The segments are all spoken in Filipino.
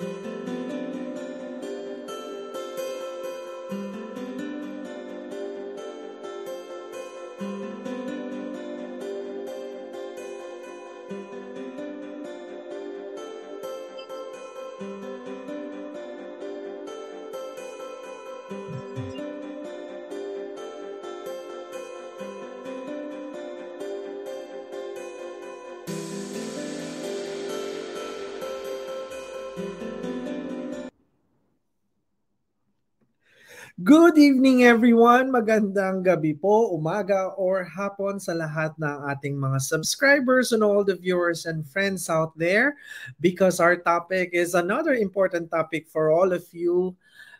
Thank you. Good evening everyone! Magandang gabi po, umaga, or hapon sa lahat ng ating mga subscribers and all the viewers and friends out there because our topic is another important topic for all of you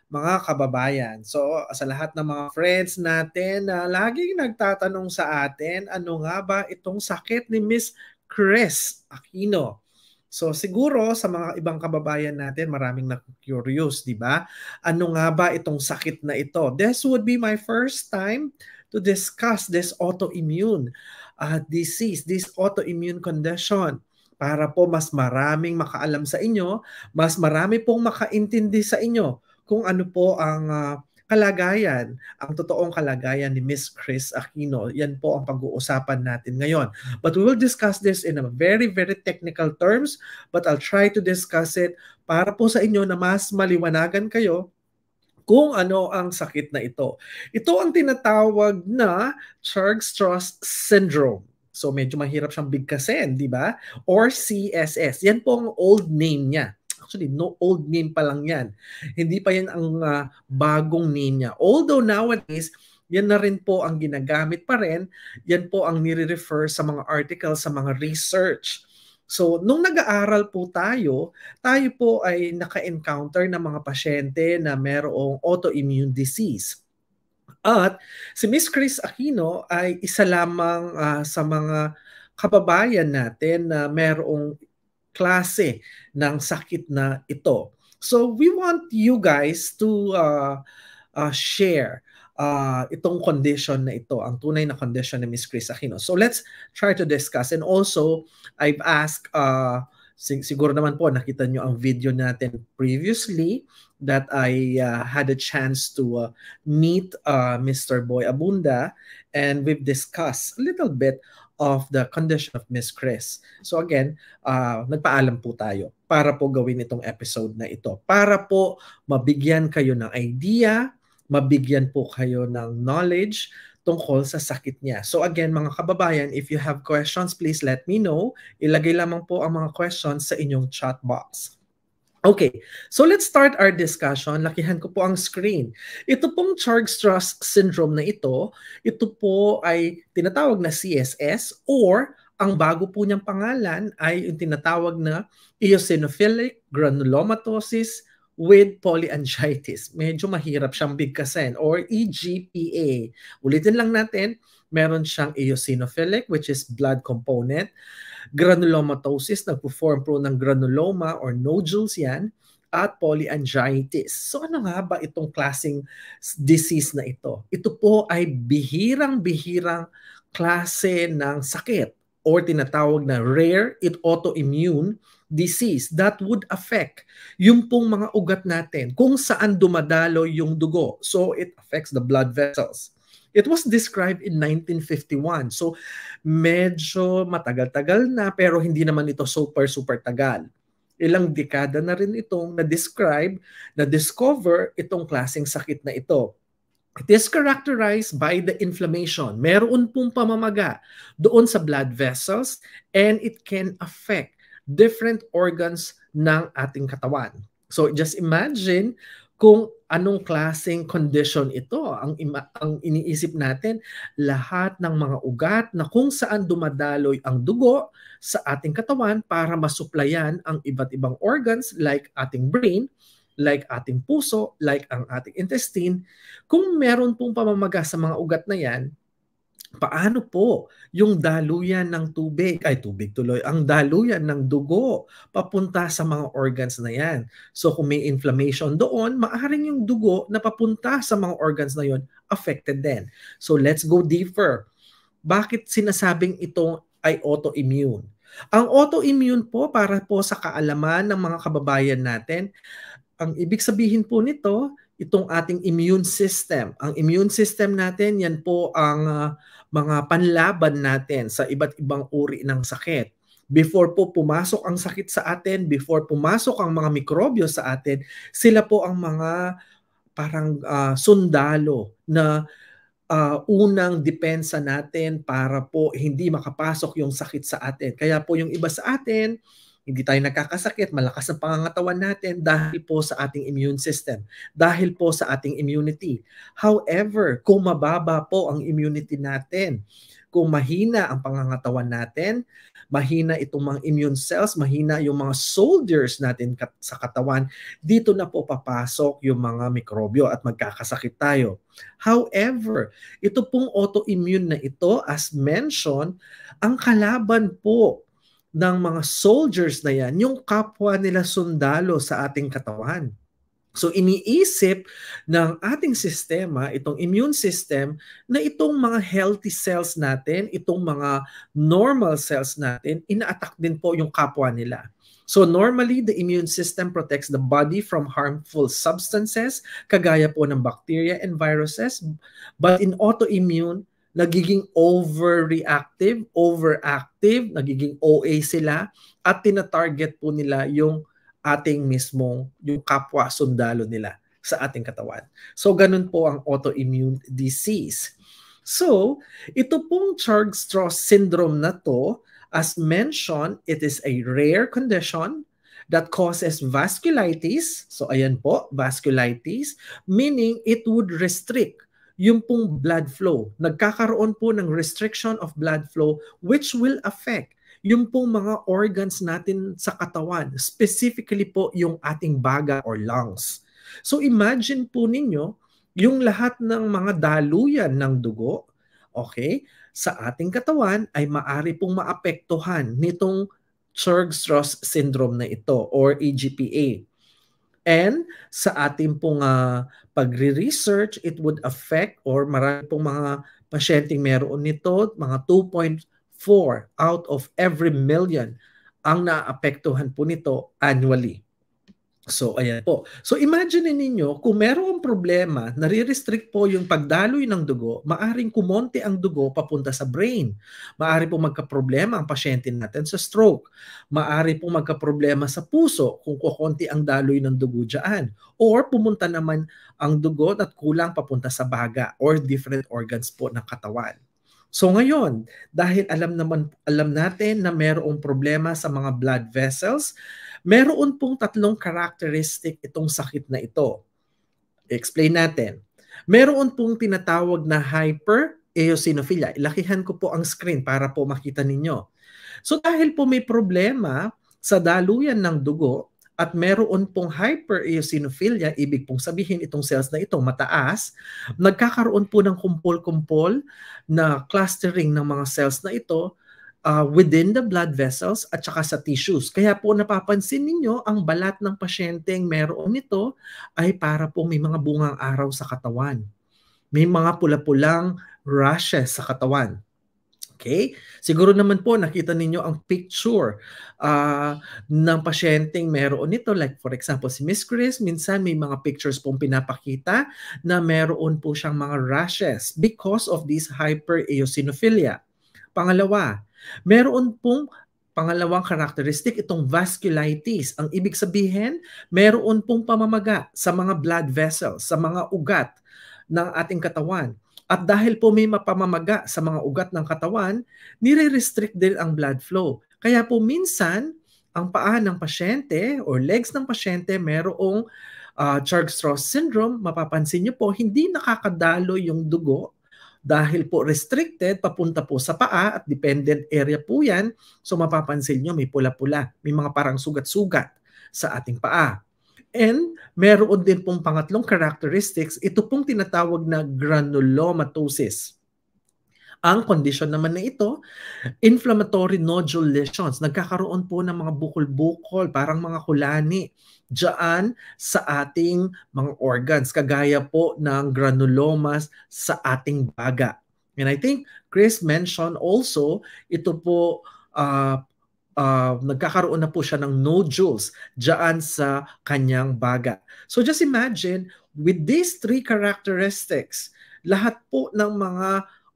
mga kababayan. So sa lahat ng mga friends natin na laging nagtatanong sa atin, ano nga ba itong sakit ni Miss Chris Aquino? So siguro sa mga ibang kababayan natin, maraming na-curious, di ba? Ano nga ba itong sakit na ito? This would be my first time to discuss this autoimmune uh, disease, this autoimmune condition para po mas maraming makaalam sa inyo, mas marami pong makaintindi sa inyo kung ano po ang uh, kalagayan, ang totoong kalagayan ni Miss Chris Aquino. Yan po ang pag-uusapan natin ngayon. But we will discuss this in a very, very technical terms, but I'll try to discuss it para po sa inyo na mas maliwanagan kayo kung ano ang sakit na ito. Ito ang tinatawag na Churg-Strauss syndrome. So medyo mahirap siyang bigkasin, di ba? Or CSS. Yan po ang old name niya. Actually, no old name pa lang yan. Hindi pa yan ang uh, bagong name niya. Although nowadays, yan na rin po ang ginagamit pa rin. Yan po ang nire-refer sa mga articles, sa mga research. So, nung nag-aaral po tayo, tayo po ay naka-encounter ng mga pasyente na merong autoimmune disease. At si Miss Chris Aquino ay isa lamang uh, sa mga kababayan natin na merong klase ng sakit na ito. So we want you guys to uh, uh, share uh, itong condition na ito, ang tunay na condition ni Miss Chris Aquino. So let's try to discuss. And also, I've asked, uh, sig- siguro naman po nakita nyo ang video natin previously that I uh, had a chance to uh, meet uh, Mr. Boy Abunda and we've discussed a little bit of the condition of Miss Chris. So again, uh, nagpaalam po tayo para po gawin itong episode na ito. Para po mabigyan kayo ng idea, mabigyan po kayo ng knowledge tungkol sa sakit niya. So again, mga kababayan, if you have questions, please let me know. Ilagay lamang po ang mga questions sa inyong chat box. Okay, so let's start our discussion. Lakihan ko po ang screen. Ito pong Churg-Strauss syndrome na ito, ito po ay tinatawag na CSS or ang bago po niyang pangalan ay yung tinatawag na eosinophilic granulomatosis with polyangiitis. Medyo mahirap siyang bigkasin or EGPA. Ulitin lang natin, meron siyang eosinophilic which is blood component, granulomatosis, nagpo-form pro ng granuloma or nodules yan, at polyangiitis. So ano nga ba itong klasing disease na ito? Ito po ay bihirang-bihirang klase ng sakit or tinatawag na rare it autoimmune disease that would affect yung pong mga ugat natin kung saan dumadalo yung dugo. So it affects the blood vessels. It was described in 1951. So medyo matagal-tagal na pero hindi naman ito super super tagal. Ilang dekada na rin itong na-describe, na-discover itong klaseng sakit na ito. It is characterized by the inflammation. Meron pong pamamaga doon sa blood vessels and it can affect different organs ng ating katawan. So just imagine kung anong klaseng condition ito ang ang iniisip natin lahat ng mga ugat na kung saan dumadaloy ang dugo sa ating katawan para masuplayan ang iba't ibang organs like ating brain like ating puso, like ang ating intestine, kung meron pong pamamaga sa mga ugat na yan, paano po yung daluyan ng tubig, ay tubig tuloy, ang daluyan ng dugo papunta sa mga organs na yan. So kung may inflammation doon, maaring yung dugo na papunta sa mga organs na yon affected din. So let's go deeper. Bakit sinasabing ito ay autoimmune? Ang autoimmune po para po sa kaalaman ng mga kababayan natin ang ibig sabihin po nito, itong ating immune system. Ang immune system natin, yan po ang uh, mga panlaban natin sa iba't ibang uri ng sakit. Before po pumasok ang sakit sa atin, before pumasok ang mga mikrobyo sa atin, sila po ang mga parang uh, sundalo na uh, unang depensa natin para po hindi makapasok yung sakit sa atin. Kaya po yung iba sa atin, hindi tayo nagkakasakit, malakas ang pangangatawan natin dahil po sa ating immune system, dahil po sa ating immunity. However, kung mababa po ang immunity natin, kung mahina ang pangangatawan natin, mahina itong mga immune cells, mahina yung mga soldiers natin kat- sa katawan, dito na po papasok yung mga mikrobyo at magkakasakit tayo. However, ito pong autoimmune na ito, as mentioned, ang kalaban po ng mga soldiers na yan yung kapwa nila sundalo sa ating katawan. So iniisip ng ating sistema, itong immune system, na itong mga healthy cells natin, itong mga normal cells natin, inaatak din po yung kapwa nila. So normally, the immune system protects the body from harmful substances, kagaya po ng bacteria and viruses. But in autoimmune, nagiging overreactive, overactive, nagiging OA sila at tina-target po nila yung ating mismong yung kapwa sundalo nila sa ating katawan. So ganun po ang autoimmune disease. So, ito pong Churg-Strauss syndrome na to, as mentioned, it is a rare condition that causes vasculitis. So ayan po, vasculitis, meaning it would restrict yung pong blood flow. Nagkakaroon po ng restriction of blood flow which will affect yung pong mga organs natin sa katawan, specifically po yung ating baga or lungs. So imagine po ninyo yung lahat ng mga daluyan ng dugo, okay, sa ating katawan ay maari pong maapektuhan nitong Churg-Strauss syndrome na ito or EGPA. And sa ating pong uh, pagre-research, it would affect or marami pong mga pasyenteng meron nito, mga 2.4 out of every million ang naapektuhan po nito annually. So, ayan po. So, imagine ninyo, kung merong problema, nare-restrict po yung pagdaloy ng dugo, maaring kumonte ang dugo papunta sa brain. Maari po magka-problema ang pasyente natin sa stroke. Maari po magka-problema sa puso kung kukonti ang daloy ng dugo dyan. Or pumunta naman ang dugo at kulang papunta sa baga or different organs po ng katawan. So ngayon, dahil alam naman alam natin na mayroong problema sa mga blood vessels, meron pong tatlong characteristic itong sakit na ito. Explain natin. Meron pong tinatawag na hyper eosinophilia. Ilakihan ko po ang screen para po makita ninyo. So dahil po may problema sa daluyan ng dugo, at meron pong hypereosinophilia, ibig pong sabihin itong cells na ito mataas, nagkakaroon po ng kumpol-kumpol na clustering ng mga cells na ito uh, within the blood vessels at saka sa tissues. Kaya po napapansin ninyo, ang balat ng pasyenteng meron nito ay para po may mga bungang araw sa katawan. May mga pula-pulang rashes sa katawan. Okay? Siguro naman po nakita ninyo ang picture uh, ng pasyenteng meron nito. Like for example, si Miss Chris, minsan may mga pictures pong pinapakita na meron po siyang mga rashes because of this hypereosinophilia. Pangalawa, meron pong Pangalawang characteristic, itong vasculitis. Ang ibig sabihin, meron pong pamamaga sa mga blood vessels, sa mga ugat ng ating katawan. At dahil po may mapamamaga sa mga ugat ng katawan, nire-restrict din ang blood flow. Kaya po minsan, ang paa ng pasyente or legs ng pasyente merong uh, ah, Churg-Strauss syndrome, mapapansin nyo po, hindi nakakadalo yung dugo dahil po restricted, papunta po sa paa at dependent area po yan. So mapapansin nyo may pula-pula, may mga parang sugat-sugat sa ating paa. And meron din pong pangatlong characteristics, ito pong tinatawag na granulomatosis. Ang condition naman na ito, inflammatory nodule lesions. Nagkakaroon po ng mga bukol-bukol, parang mga kulani dyan sa ating mga organs, kagaya po ng granulomas sa ating baga. And I think Chris mentioned also, ito po uh, uh, nagkakaroon na po siya ng nodules diyan sa kanyang baga. So just imagine, with these three characteristics, lahat po ng mga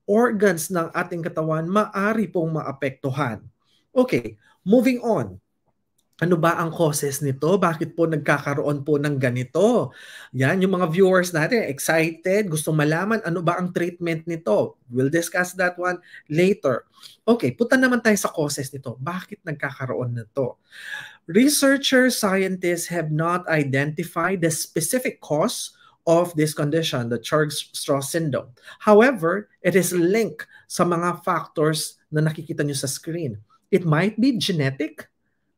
organs ng ating katawan maari pong maapektuhan. Okay, moving on. Ano ba ang causes nito? Bakit po nagkakaroon po ng ganito? Yan, yung mga viewers natin, excited, gusto malaman ano ba ang treatment nito. We'll discuss that one later. Okay, punta naman tayo sa causes nito. Bakit nagkakaroon nito? Researchers, scientists have not identified the specific cause of this condition, the Church-Strauss syndrome. However, it is linked sa mga factors na nakikita nyo sa screen. It might be genetic,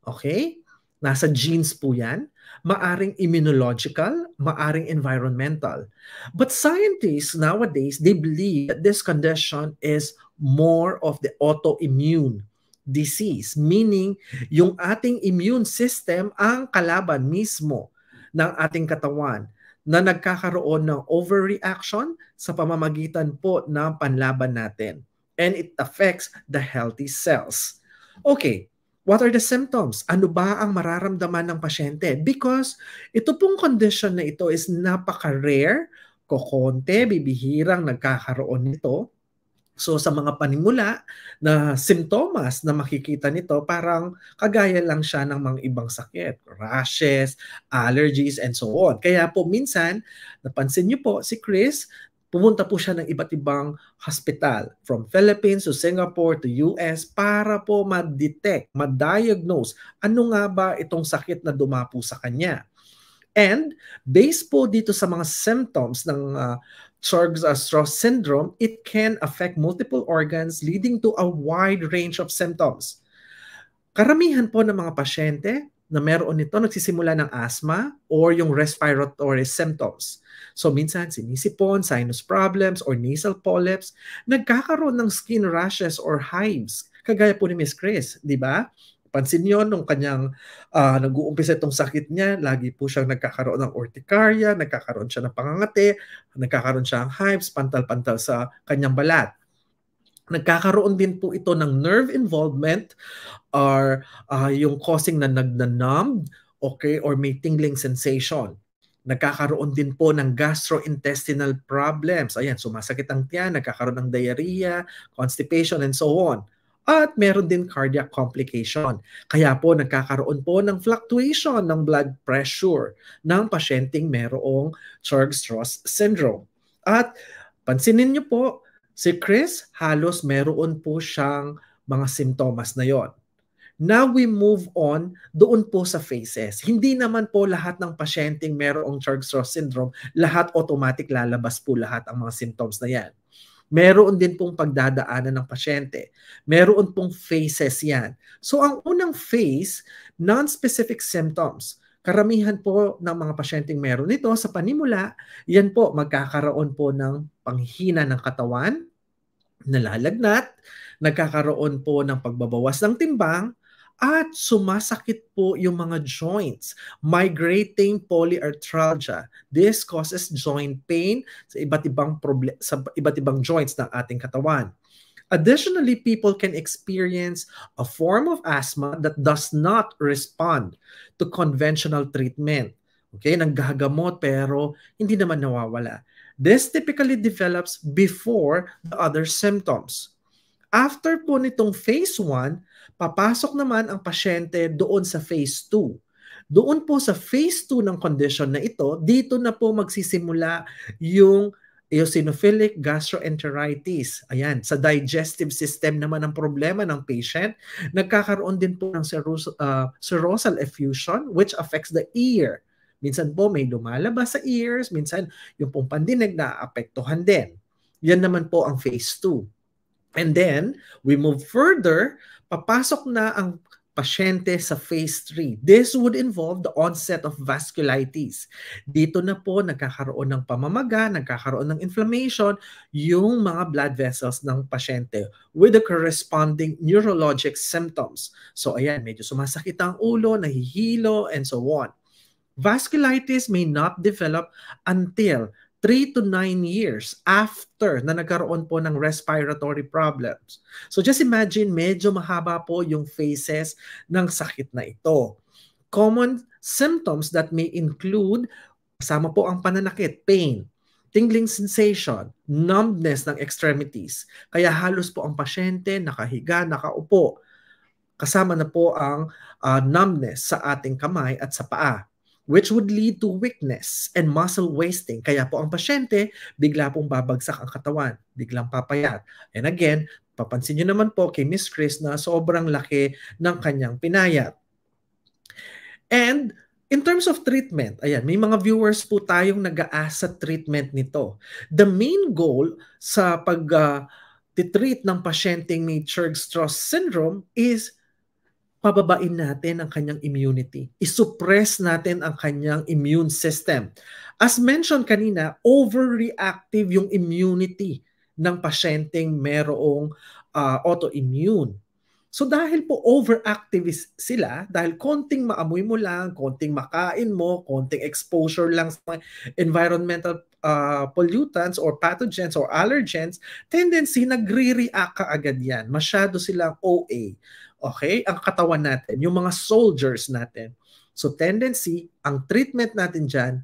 Okay? Nasa genes po yan. Maaring immunological, maaring environmental. But scientists nowadays, they believe that this condition is more of the autoimmune disease. Meaning, yung ating immune system ang kalaban mismo ng ating katawan na nagkakaroon ng overreaction sa pamamagitan po ng panlaban natin. And it affects the healthy cells. Okay, What are the symptoms? Ano ba ang mararamdaman ng pasyente? Because ito pong condition na ito is napaka-rare, kokonte, bibihirang nagkakaroon nito. So sa mga panimula na simptomas na makikita nito, parang kagaya lang siya ng mga ibang sakit, rashes, allergies, and so on. Kaya po minsan, napansin niyo po si Chris pumunta po siya ng iba't ibang hospital from Philippines to Singapore to US para po ma-detect, ma-diagnose ano nga ba itong sakit na dumapo sa kanya. And based po dito sa mga symptoms ng uh, ah, Churg-Strauss syndrome, it can affect multiple organs leading to a wide range of symptoms. Karamihan po ng mga pasyente, na meron nito nagsisimula ng asthma or yung respiratory symptoms. So minsan sinisipon, sinus problems or nasal polyps, nagkakaroon ng skin rashes or hives. Kagaya po ni Miss Chris, di ba? Pansin niyo nung kanyang uh, nag-uumpisa itong sakit niya, lagi po siyang nagkakaroon ng urticaria, nagkakaroon siya ng pangangati, nagkakaroon siya ng hives, pantal-pantal sa kanyang balat. Nagkakaroon din po ito ng nerve involvement or uh, yung causing na nagnanumb okay, or may tingling sensation. Nagkakaroon din po ng gastrointestinal problems. Ayan, sumasakit ang tiyan, nagkakaroon ng diarrhea, constipation, and so on. At meron din cardiac complication. Kaya po nagkakaroon po ng fluctuation ng blood pressure ng pasyenteng merong Churg-Strauss syndrome. At pansinin niyo po, Si Chris, halos meron po siyang mga simptomas na yon. Now we move on doon po sa phases. Hindi naman po lahat ng pasyenteng merong Church-Ross syndrome, lahat automatic lalabas po lahat ang mga symptoms na yan. Meron din pong pagdadaanan ng pasyente. Meron pong phases yan. So ang unang phase, non-specific symptoms. Karamihan po ng mga pasyenteng meron nito sa panimula, yan po magkakaroon po ng panghina ng katawan, nalalagnat, nagkakaroon po ng pagbabawas ng timbang, at sumasakit po yung mga joints. Migrating polyarthralgia. This causes joint pain sa iba't ibang proble- sa iba't ibang joints ng ating katawan. Additionally, people can experience a form of asthma that does not respond to conventional treatment. Okay, nanggagamot pero hindi naman nawawala. This typically develops before the other symptoms. After po nitong phase 1, papasok naman ang pasyente doon sa phase 2. Doon po sa phase 2 ng condition na ito, dito na po magsisimula yung eosinophilic gastroenteritis. Ayan, sa digestive system naman ang problema ng patient. Nagkakaroon din po ng serous- uh, ah, serosal effusion which affects the ear. Minsan po may lumalabas sa ears, minsan yung pong pandinig na apektuhan din. Yan naman po ang phase 2. And then, we move further, papasok na ang pasyente sa phase 3. This would involve the onset of vasculitis. Dito na po nagkakaroon ng pamamaga, nagkakaroon ng inflammation yung mga blood vessels ng pasyente with the corresponding neurologic symptoms. So ayan, medyo sumasakit ang ulo, nahihilo, and so on. Vasculitis may not develop until 3 to 9 years after na nagkaroon po ng respiratory problems. So just imagine, medyo mahaba po yung phases ng sakit na ito. Common symptoms that may include, kasama po ang pananakit, pain, tingling sensation, numbness ng extremities. Kaya halos po ang pasyente nakahiga, nakaupo. Kasama na po ang uh, numbness sa ating kamay at sa paa which would lead to weakness and muscle wasting. Kaya po ang pasyente, bigla pong babagsak ang katawan, biglang papayat. And again, papansin nyo naman po kay Miss Chris na sobrang laki ng kanyang pinayat. And in terms of treatment, ayan, may mga viewers po tayong nag sa treatment nito. The main goal sa pag uh, ah, treat ng pasyenteng may Churg-Strauss syndrome is pababain natin ang kanyang immunity. Isuppress natin ang kanyang immune system. As mentioned kanina, overreactive yung immunity ng pasyenteng merong uh, autoimmune. So dahil po overactive sila, dahil konting maamoy mo lang, konting makain mo, konting exposure lang sa environmental uh, pollutants or pathogens or allergens, tendency nagre-react ka agad yan. Masyado silang OA Okay? Ang katawan natin, yung mga soldiers natin. So tendency, ang treatment natin dyan,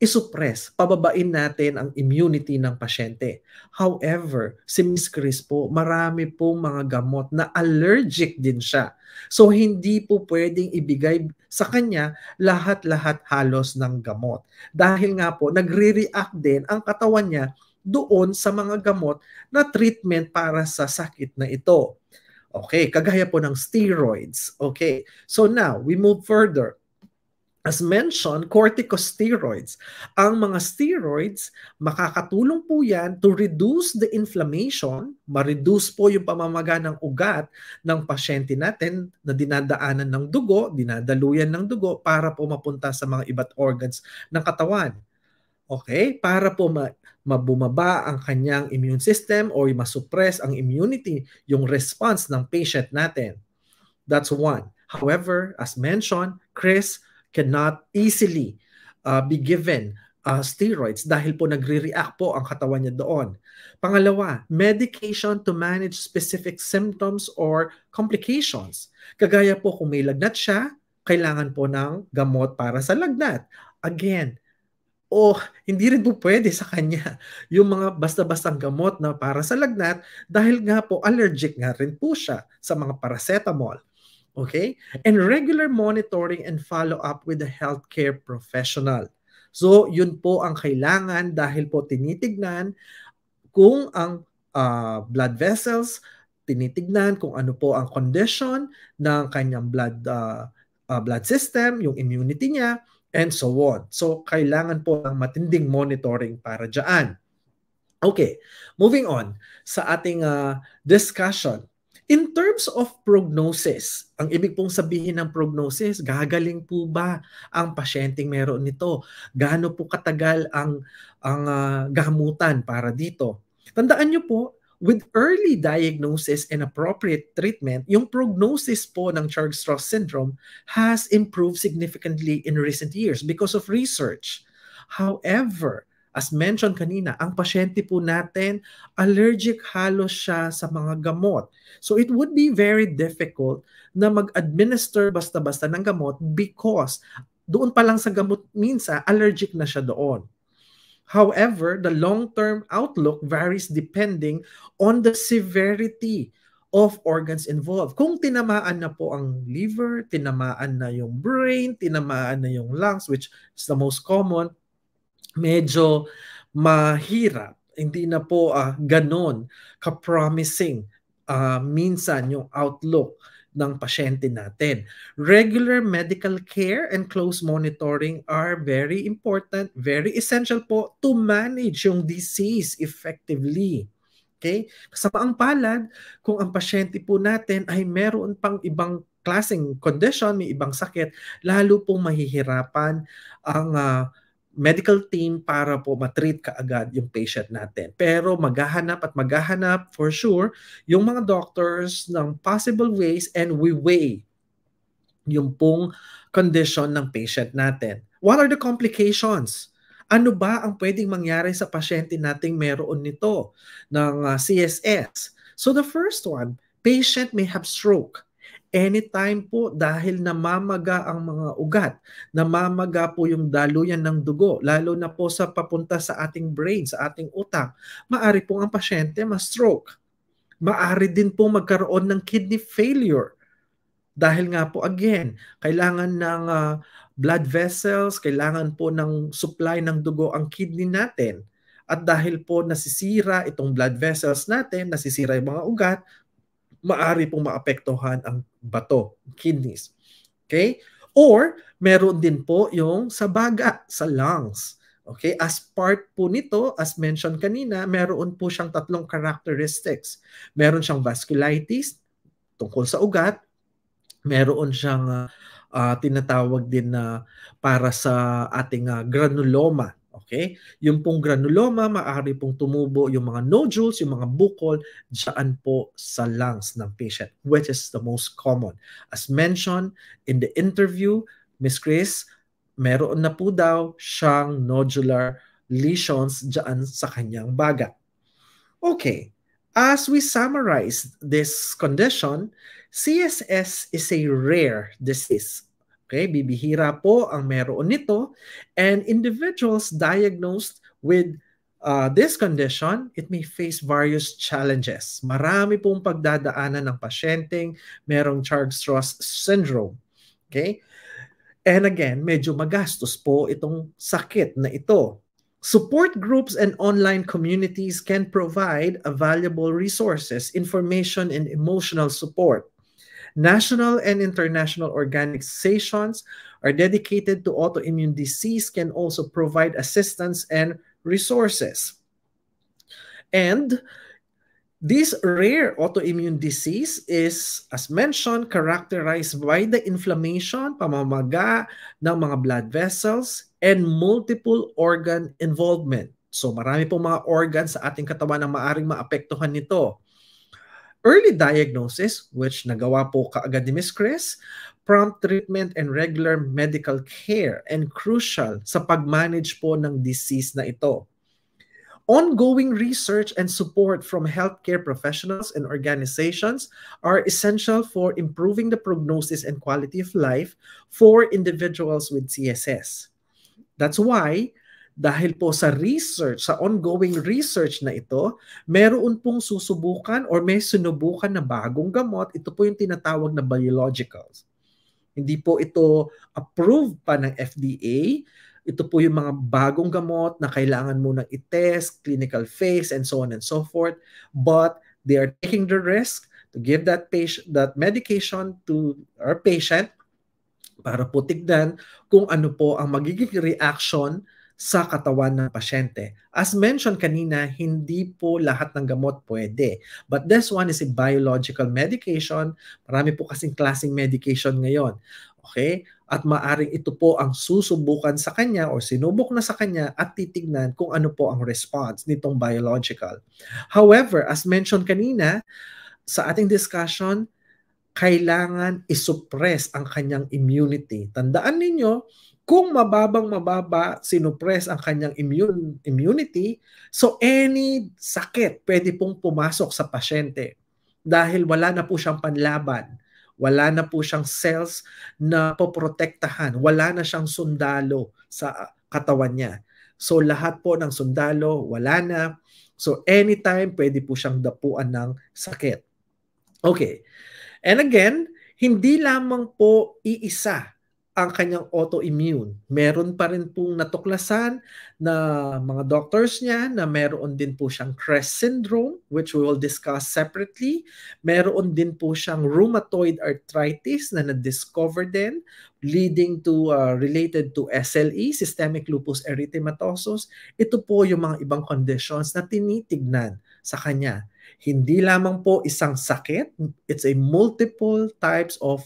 isuppress, pababain natin ang immunity ng pasyente. However, si Ms. Chris po, marami pong mga gamot na allergic din siya. So hindi po pwedeng ibigay sa kanya lahat-lahat halos ng gamot. Dahil nga po, nagre-react din ang katawan niya doon sa mga gamot na treatment para sa sakit na ito. Okay, kagaya po ng steroids. Okay, so now we move further. As mentioned, corticosteroids. Ang mga steroids, makakatulong po yan to reduce the inflammation, ma-reduce po yung pamamaga ng ugat ng pasyente natin na dinadaanan ng dugo, dinadaluyan ng dugo para po mapunta sa mga iba't organs ng katawan. Okay? Para po ma- mabumaba ang kanyang immune system or masuppress ang immunity, yung response ng patient natin. That's one. However, as mentioned, Chris cannot easily uh, be given uh, steroids dahil po nagre-react po ang katawan niya doon. Pangalawa, medication to manage specific symptoms or complications. Kagaya po kung may lagnat siya, kailangan po ng gamot para sa lagnat. Again, o hindi rin po pwede sa kanya yung mga basta-bastang gamot na para sa lagnat dahil nga po allergic nga rin po siya sa mga paracetamol. Okay? And regular monitoring and follow-up with a healthcare professional. So, yun po ang kailangan dahil po tinitignan kung ang uh, blood vessels, tinitignan kung ano po ang condition ng kanyang blood uh, uh, blood system, yung immunity niya, and so on. So, kailangan po ng matinding monitoring para dyan. Okay, moving on sa ating uh, discussion. In terms of prognosis, ang ibig pong sabihin ng prognosis, gagaling po ba ang pasyenteng meron nito? Gaano po katagal ang, ang uh, gamutan para dito? Tandaan niyo po, with early diagnosis and appropriate treatment, yung prognosis po ng Church-Strauss syndrome has improved significantly in recent years because of research. However, as mentioned kanina, ang pasyente po natin, allergic halos siya sa mga gamot. So it would be very difficult na mag-administer basta-basta ng gamot because doon pa lang sa gamot minsan, allergic na siya doon. However, the long-term outlook varies depending on the severity of organs involved. Kung tinamaan na po ang liver, tinamaan na yung brain, tinamaan na yung lungs, which is the most common, medyo mahirap. Hindi na po uh, ganon ka-promising uh, minsan yung outlook ng pasyente natin. Regular medical care and close monitoring are very important, very essential po to manage yung disease effectively. Okay? Kasamaang palad, kung ang pasyente po natin ay meron pang ibang klaseng condition, may ibang sakit, lalo pong mahihirapan ang uh, medical team para po matreat kaagad yung patient natin. Pero maghahanap at maghahanap for sure yung mga doctors ng possible ways and we weigh yung pong condition ng patient natin. What are the complications? Ano ba ang pwedeng mangyari sa pasyente nating meron nito ng uh, ah, CSS? So the first one, patient may have stroke anytime po dahil namamaga ang mga ugat, namamaga po yung daluyan ng dugo, lalo na po sa papunta sa ating brain, sa ating utak, maari pong ang pasyente ma-stroke. Maari din po magkaroon ng kidney failure. Dahil nga po again, kailangan ng uh, blood vessels, kailangan po ng supply ng dugo ang kidney natin. At dahil po nasisira itong blood vessels natin, nasisira yung mga ugat, maari pong maapektuhan ang bato, kidneys. Okay? Or, meron din po yung sa baga, sa lungs. Okay? As part po nito, as mentioned kanina, meron po siyang tatlong characteristics. Meron siyang vasculitis, tungkol sa ugat. Meron siyang uh, uh, tinatawag din na para sa ating uh, granuloma Okay? Yung pong granuloma, maaari pong tumubo yung mga nodules, yung mga bukol, dyan po sa lungs ng patient, which is the most common. As mentioned in the interview, Miss Chris, meron na po daw siyang nodular lesions dyan sa kanyang baga. Okay, as we summarize this condition, CSS is a rare disease Okay, bibihira po ang meron nito. And individuals diagnosed with uh, this condition, it may face various challenges. Marami pong pagdadaanan ng pasyenteng merong Charles-Ross syndrome. Okay? And again, medyo magastos po itong sakit na ito. Support groups and online communities can provide a valuable resources, information, and emotional support. National and international organizations are dedicated to autoimmune disease can also provide assistance and resources. And this rare autoimmune disease is, as mentioned, characterized by the inflammation, pamamaga ng mga blood vessels, and multiple organ involvement. So marami pong mga organ sa ating katawan ang maaring maapektuhan nito. Early diagnosis, which nagawa po kaagad ni Ms. Chris, prompt treatment and regular medical care, and crucial sa pag-manage po ng disease na ito. Ongoing research and support from healthcare professionals and organizations are essential for improving the prognosis and quality of life for individuals with CSS. That's why dahil po sa research, sa ongoing research na ito, meron pong susubukan or may sinubukan na bagong gamot. Ito po yung tinatawag na biologicals. Hindi po ito approved pa ng FDA. Ito po yung mga bagong gamot na kailangan munang itest, clinical phase, and so on and so forth. But they are taking the risk to give that patient that medication to our patient para po tignan kung ano po ang magiging reaction sa katawan ng pasyente. As mentioned kanina, hindi po lahat ng gamot pwede. But this one is a biological medication. Marami po kasing klaseng medication ngayon. Okay? At maaring ito po ang susubukan sa kanya o sinubok na sa kanya at titignan kung ano po ang response nitong biological. However, as mentioned kanina, sa ating discussion, kailangan isuppress ang kanyang immunity. Tandaan ninyo, kung mababang mababa sinupress ang kanyang immune, immunity, so any sakit pwede pong pumasok sa pasyente dahil wala na po siyang panlaban, wala na po siyang cells na poprotektahan, wala na siyang sundalo sa katawan niya. So lahat po ng sundalo, wala na. So anytime pwede po siyang dapuan ng sakit. Okay. And again, hindi lamang po iisa ang kanyang autoimmune. Meron pa rin pong natuklasan na mga doctors niya na meron din po siyang Crest syndrome, which we will discuss separately. Meron din po siyang rheumatoid arthritis na na-discover din, leading to uh, related to SLE, systemic lupus erythematosus. Ito po yung mga ibang conditions na tinitignan sa kanya. Hindi lamang po isang sakit, it's a multiple types of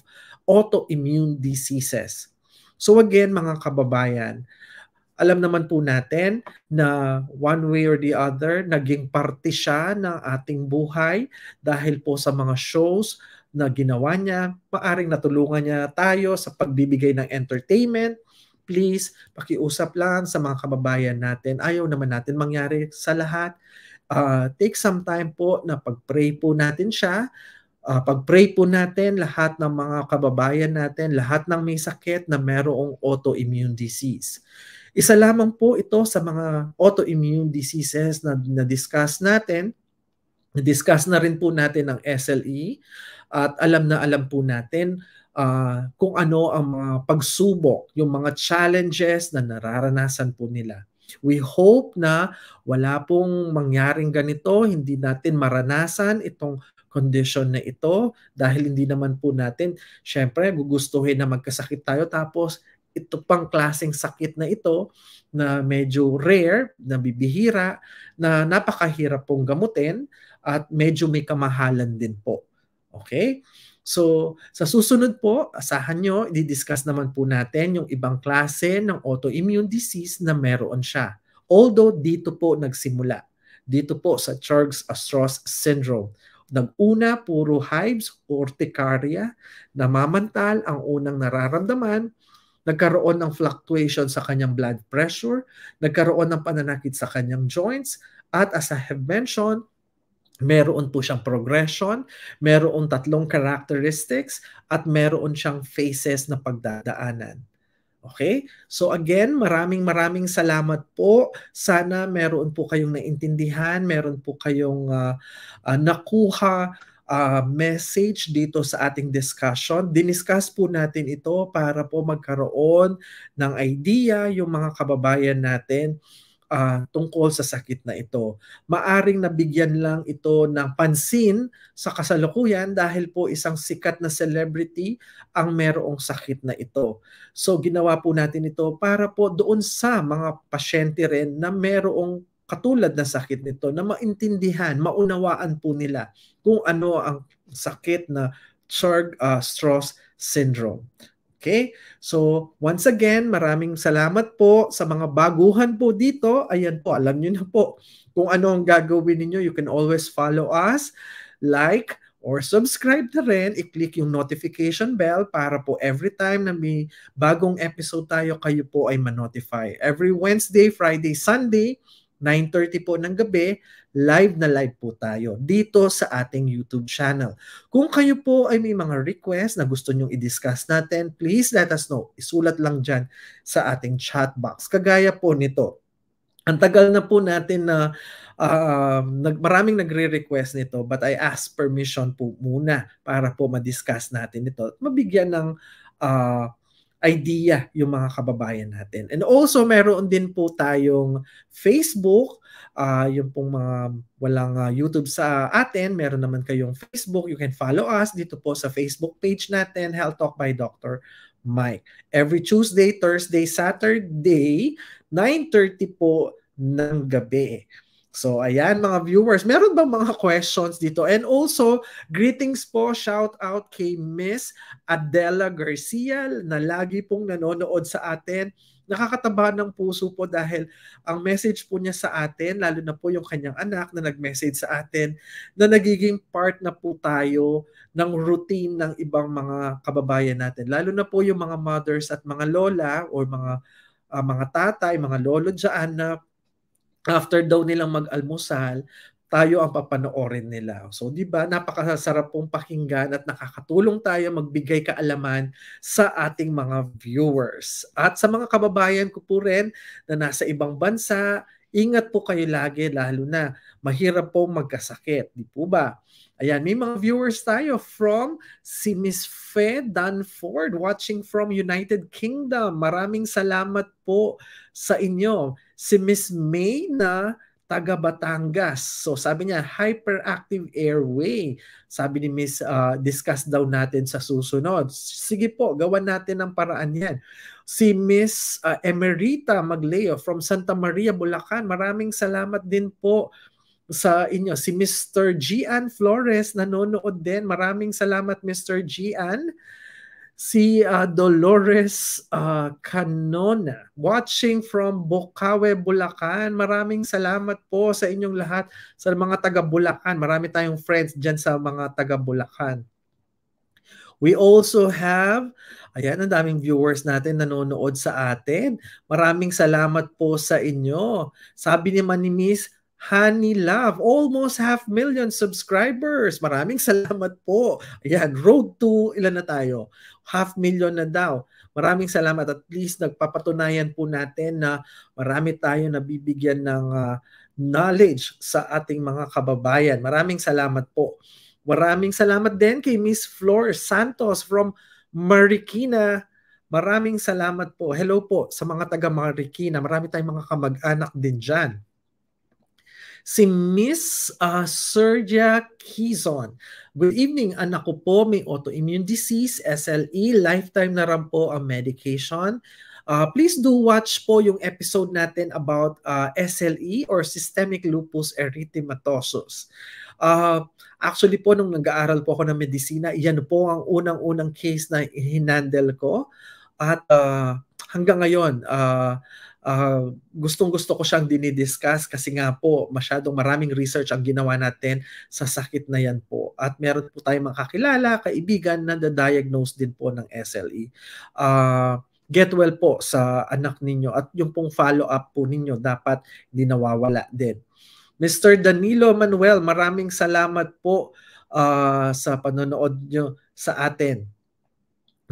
autoimmune diseases. So again, mga kababayan, alam naman po natin na one way or the other, naging parte siya ng ating buhay dahil po sa mga shows na ginawa niya. Maaring natulungan niya tayo sa pagbibigay ng entertainment. Please, pakiusap lang sa mga kababayan natin. Ayaw naman natin mangyari sa lahat. Uh, take some time po na pag-pray po natin siya uh, pag-pray po natin lahat ng mga kababayan natin, lahat ng may sakit na merong autoimmune disease. Isa lamang po ito sa mga autoimmune diseases na na-discuss natin. Na-discuss na rin po natin ang SLE at alam na alam po natin uh, kung ano ang mga pagsubok, yung mga challenges na nararanasan po nila. We hope na wala pong mangyaring ganito, hindi natin maranasan itong condition na ito dahil hindi naman po natin, syempre, gugustuhin na magkasakit tayo tapos ito pang klaseng sakit na ito na medyo rare, na bibihira, na napakahirap pong gamutin at medyo may kamahalan din po. Okay? So, sa susunod po, asahan nyo, i-discuss naman po natin yung ibang klase ng autoimmune disease na meron siya. Although dito po nagsimula. Dito po sa Churg-Strauss syndrome Nag-una, puro hives, urticaria, namamantal ang unang nararamdaman, nagkaroon ng fluctuation sa kanyang blood pressure, nagkaroon ng pananakit sa kanyang joints, at as I have mentioned, meron po siyang progression, meron tatlong characteristics, at meron siyang phases na pagdadaanan. Okay? So again, maraming maraming salamat po. Sana meron po kayong naintindihan, meron po kayong uh, uh, nakuha uh, message dito sa ating discussion. Diniscuss po natin ito para po magkaroon ng idea yung mga kababayan natin uh, tungkol sa sakit na ito. Maaring nabigyan lang ito ng pansin sa kasalukuyan dahil po isang sikat na celebrity ang merong sakit na ito. So ginawa po natin ito para po doon sa mga pasyente rin na merong katulad na sakit nito na maintindihan, maunawaan po nila kung ano ang sakit na Churg-Strauss ah, syndrome. Okay? So, once again, maraming salamat po sa mga baguhan po dito. Ayan po, alam niyo na po kung ano ang gagawin niyo. You can always follow us, like, or subscribe na rin. I-click yung notification bell para po every time na may bagong episode tayo, kayo po ay manotify. Every Wednesday, Friday, Sunday, 9.30 po ng gabi, live na live po tayo dito sa ating YouTube channel. Kung kayo po ay may mga request na gusto nyong i-discuss natin, please let us know. Isulat lang dyan sa ating chat box. Kagaya po nito. Ang tagal na po natin na uh, nag, maraming nagre-request nito but I ask permission po muna para po ma-discuss natin ito. Mabigyan ng uh, idea yung mga kababayan natin. And also, meron din po tayong Facebook, uh, yung pong mga walang uh, YouTube sa atin, meron naman kayong Facebook. You can follow us dito po sa Facebook page natin, Health Talk by Dr. Mike. Every Tuesday, Thursday, Saturday, 9.30 po ng gabi. So ayan mga viewers, meron ba mga questions dito? And also, greetings po, shout out kay Miss Adela Garcia na lagi pong nanonood sa atin. Nakakataba ng puso po dahil ang message po niya sa atin, lalo na po yung kanyang anak na nag-message sa atin, na nagiging part na po tayo ng routine ng ibang mga kababayan natin. Lalo na po yung mga mothers at mga lola or mga uh, mga tatay, mga lolo dyan na after daw nilang mag-almusal, tayo ang papanoorin nila. So, di ba, napakasarap pong pakinggan at nakakatulong tayo magbigay kaalaman sa ating mga viewers. At sa mga kababayan ko po rin na nasa ibang bansa, ingat po kayo lagi lalo na mahirap po magkasakit, di po ba? Ayan, may mga viewers tayo from si Miss Fe Danford watching from United Kingdom. Maraming salamat po sa inyo si Miss May na taga Batangas. So sabi niya, hyperactive airway. Sabi ni Miss, uh, discuss daw natin sa susunod. Sige po, gawan natin ng paraan yan. Si Miss uh, Emerita Magleo from Santa Maria, Bulacan. Maraming salamat din po sa inyo. Si Mr. Gian Flores nanonood din. Maraming salamat Mr. Gian si uh, Dolores uh, Canona watching from Bocawe, Bulacan. Maraming salamat po sa inyong lahat sa mga taga Bulacan. Marami tayong friends diyan sa mga taga Bulacan. We also have, ayan, ang daming viewers natin nanonood sa atin. Maraming salamat po sa inyo. Sabi naman ni Miss, Honey Love, almost half million subscribers. Maraming salamat po. Ayan, road to, ilan na tayo? Half million na daw. Maraming salamat. At least nagpapatunayan po natin na marami tayo nabibigyan ng uh, knowledge sa ating mga kababayan. Maraming salamat po. Maraming salamat din kay Miss Flor Santos from Marikina, Maraming salamat po. Hello po sa mga taga Marikina. Marami tayong mga kamag-anak din dyan si Miss uh, Sergia Kizon. Good evening, anak ko po may autoimmune disease, SLE, lifetime na rin po ang medication. Uh, please do watch po yung episode natin about uh, ah, SLE or Systemic Lupus Erythematosus. Uh, actually po, nung nag-aaral po ako ng medisina, yan po ang unang-unang case na hinandle ko. At uh, hanggang ngayon, uh, uh, gustong gusto ko siyang dinidiscuss kasi nga po masyadong maraming research ang ginawa natin sa sakit na yan po. At meron po tayong makakilala, kaibigan na na-diagnose din po ng SLE. Uh, ah, get well po sa anak ninyo at yung pong follow-up po ninyo dapat hindi nawawala din. Mr. Danilo Manuel, maraming salamat po uh, sa panonood nyo sa atin.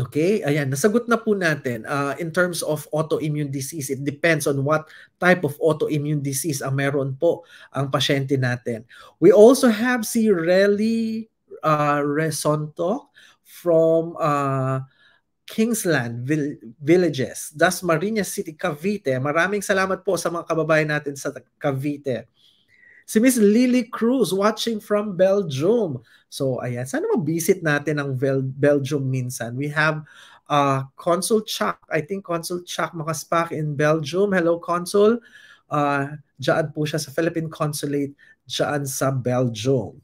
Okay, ayan, nasagot na po natin. Uh, in terms of autoimmune disease, it depends on what type of autoimmune disease ang meron po ang pasyente natin. We also have si Relly uh, Resonto from uh, Kingsland Vill- Villages, Das Marinas City, Cavite. Maraming salamat po sa mga kababayan natin sa Cavite. Si Miss Lily Cruz watching from Belgium. So ayan, sana mabisit natin ang Bel- Belgium minsan. We have uh, Consul Chuck. I think Consul Chuck Makaspak in Belgium. Hello, Consul. Uh, dyan po siya sa Philippine Consulate Diyan sa Belgium.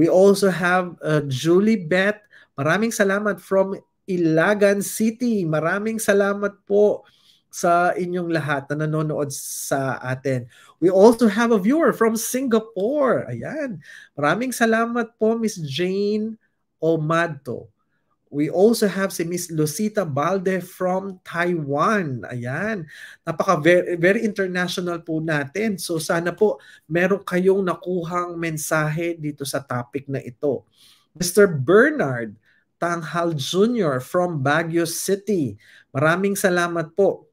We also have uh, Julie Beth. Maraming salamat from Ilagan City. Maraming salamat po sa inyong lahat na nanonood sa atin. We also have a viewer from Singapore. Ayan. Maraming salamat po, Miss Jane Omato. We also have si Miss Lucita Balde from Taiwan. Ayan. Napaka very, very international po natin. So sana po meron kayong nakuhang mensahe dito sa topic na ito. Mr. Bernard Tanghal Jr. from Baguio City. Maraming salamat po.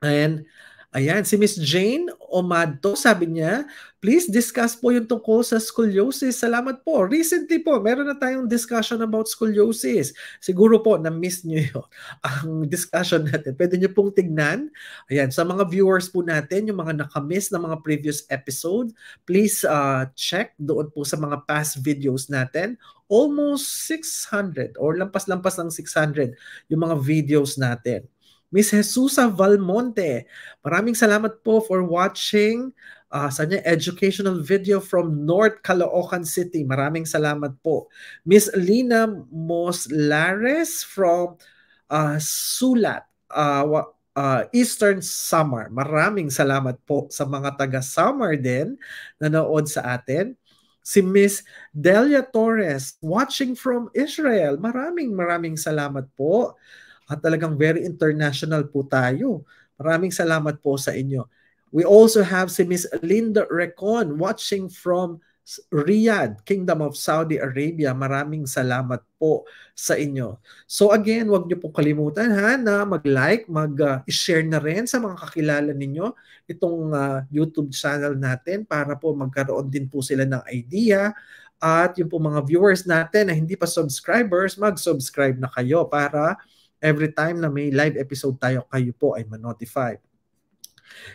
And ayan, si Miss Jane Omadto, sabi niya, please discuss po yung tungkol sa scoliosis. Salamat po. Recently po, meron na tayong discussion about scoliosis. Siguro po, na-miss niyo yun, ang discussion natin. Pwede niyo pong tignan. Ayan, sa mga viewers po natin, yung mga nakamiss ng mga previous episode, please uh, check doon po sa mga past videos natin almost 600 or lampas-lampas ng 600 yung mga videos natin. Miss Jesusa Valmonte. Maraming salamat po for watching uh, sa niya, educational video from North Caloocan City. Maraming salamat po. Miss Lina Moslares from uh, Sulat, uh, uh, Eastern Summer. Maraming salamat po sa mga taga-summer din na nanood sa atin si Miss Delia Torres watching from Israel. Maraming maraming salamat po. At talagang very international po tayo. Maraming salamat po sa inyo. We also have si Miss Linda Recon watching from Riyadh, Kingdom of Saudi Arabia. Maraming salamat po sa inyo. So again, wag niyo po kalimutan ha na mag-like, mag-share ah, na rin sa mga kakilala ninyo itong uh, YouTube channel natin para po magkaroon din po sila ng idea at yung po mga viewers natin na hindi pa subscribers, mag-subscribe na kayo para Every time na may live episode tayo, kayo po ay manotify.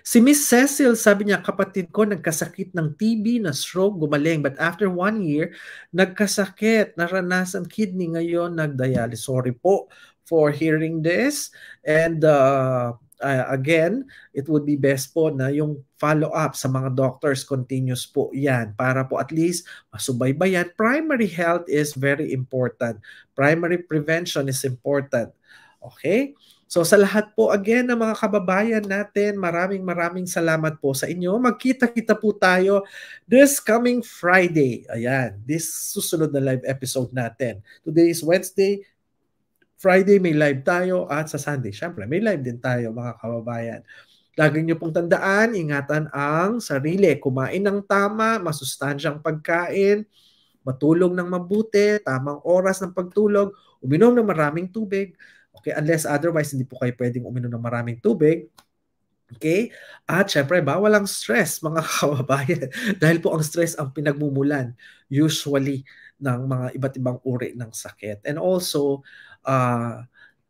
Si Miss Cecil, sabi niya, kapatid ko nagkasakit ng TB na stroke, gumaling. But after one year, nagkasakit, naranasan kidney ngayon, nagdialysis. Sorry po for hearing this. And uh, uh, again, it would be best po na yung follow-up sa mga doctors continuous po yan para po at least masubaybayan. Primary health is very important. Primary prevention is important. Okay? So sa lahat po, again, ng mga kababayan natin, maraming maraming salamat po sa inyo. Magkita-kita po tayo this coming Friday. Ayan, this susunod na live episode natin. Today is Wednesday, Friday may live tayo at sa Sunday, syempre, may live din tayo mga kababayan. Lagi niyo pong tandaan, ingatan ang sarili. Kumain ng tama, masustansyang pagkain, matulog ng mabuti, tamang oras ng pagtulog, uminom ng maraming tubig, Okay, unless otherwise hindi po kayo pwedeng uminom ng maraming tubig. Okay? At syempre, bawal ang stress mga kababayan dahil po ang stress ang pinagmumulan usually ng mga iba't ibang uri ng sakit. And also, uh,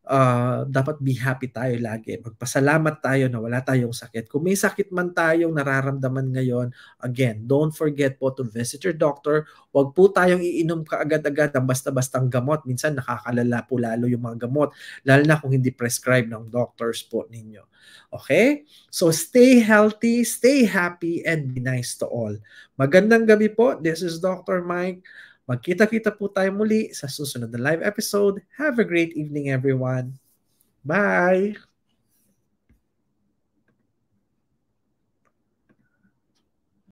uh, dapat be happy tayo lagi. Magpasalamat tayo na wala tayong sakit. Kung may sakit man tayong nararamdaman ngayon, again, don't forget po to visit your doctor. Huwag po tayong iinom kaagad-agad ang basta-bastang gamot. Minsan nakakalala po lalo yung mga gamot, lalo na kung hindi prescribed ng doctors po ninyo. Okay? So stay healthy, stay happy, and be nice to all. Magandang gabi po. This is Dr. Mike. Magkita-kita po tayo muli sa susunod na live episode. Have a great evening everyone. Bye!